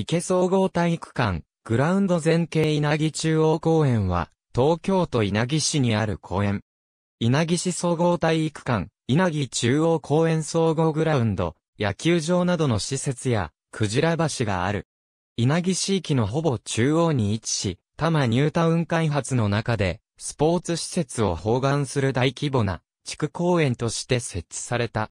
池総合体育館、グラウンド前景稲城中央公園は、東京都稲城市にある公園。稲城市総合体育館、稲城中央公園総合グラウンド、野球場などの施設や、クジラ橋がある。稲城市域のほぼ中央に位置し、多摩ニュータウン開発の中で、スポーツ施設を包含する大規模な地区公園として設置された。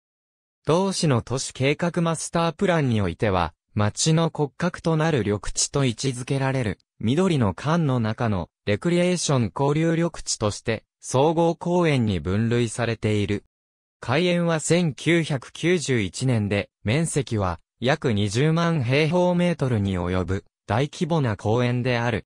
同市の都市計画マスタープランにおいては、町の骨格となる緑地と位置づけられる、緑の間の中のレクリエーション交流緑地として、総合公園に分類されている。開園は1991年で、面積は約20万平方メートルに及ぶ大規模な公園である。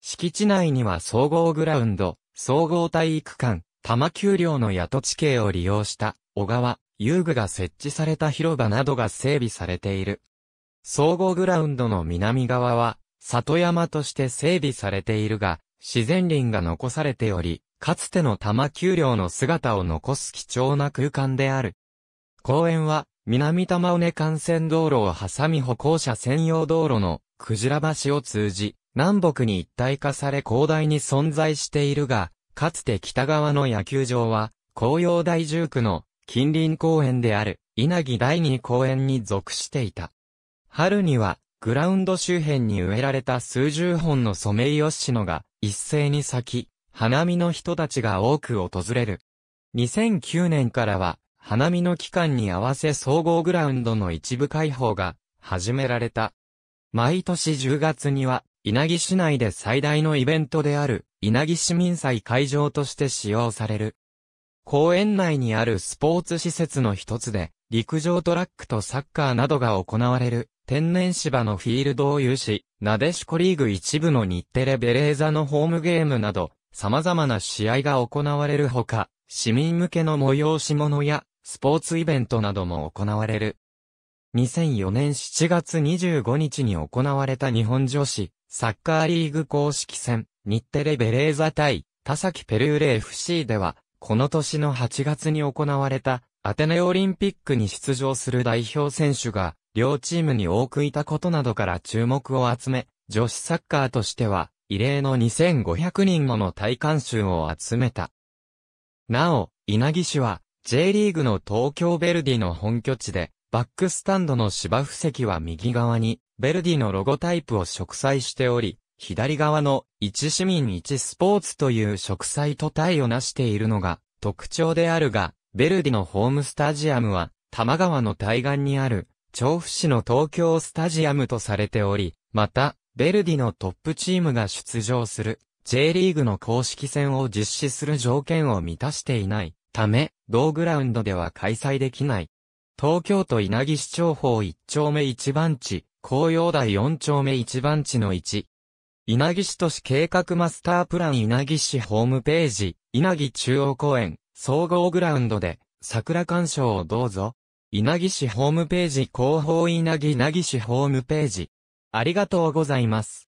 敷地内には総合グラウンド、総合体育館、多摩丘陵の宿地形を利用した小川、遊具が設置された広場などが整備されている。総合グラウンドの南側は、里山として整備されているが、自然林が残されており、かつての多摩丘陵の姿を残す貴重な空間である。公園は、南玉尾根幹線道路を挟み歩行者専用道路の、クジラ橋を通じ、南北に一体化され広大に存在しているが、かつて北側の野球場は、紅葉大住区の近隣公園である、稲城第二公園に属していた。春には、グラウンド周辺に植えられた数十本のソメイヨシノが一斉に咲き、花見の人たちが多く訪れる。2009年からは、花見の期間に合わせ総合グラウンドの一部開放が始められた。毎年10月には、稲城市内で最大のイベントである、稲城市民祭会場として使用される。公園内にあるスポーツ施設の一つで、陸上トラックとサッカーなどが行われる天然芝のフィールドを有し、なでしこリーグ一部の日テレベレーザのホームゲームなど、様々な試合が行われるほか、市民向けの催し物や、スポーツイベントなども行われる。2004年7月25日に行われた日本女子、サッカーリーグ公式戦、日テレベレーザ対、田崎ペルーレ FC では、この年の8月に行われた、アテネオリンピックに出場する代表選手が、両チームに多くいたことなどから注目を集め、女子サッカーとしては、異例の2500人もの体観集を集めた。なお、稲城市は、J リーグの東京ベルディの本拠地で、バックスタンドの芝布席は右側に、ベルディのロゴタイプを植栽しており、左側の一市民一スポーツという植栽と体を成しているのが特徴であるが、ベルディのホームスタジアムは、多摩川の対岸にある、調布市の東京スタジアムとされており、また、ベルディのトップチームが出場する、J リーグの公式戦を実施する条件を満たしていないため、同グラウンドでは開催できない。東京都稲城市長法1丁目1番地、紅葉台4丁目1番地の1。稲城市都市計画マスタープラン稲城市ホームページ、稲城中央公園、総合グラウンドで、桜鑑賞をどうぞ。稲城市ホームページ広報稲城稲城市ホームページ。ありがとうございます。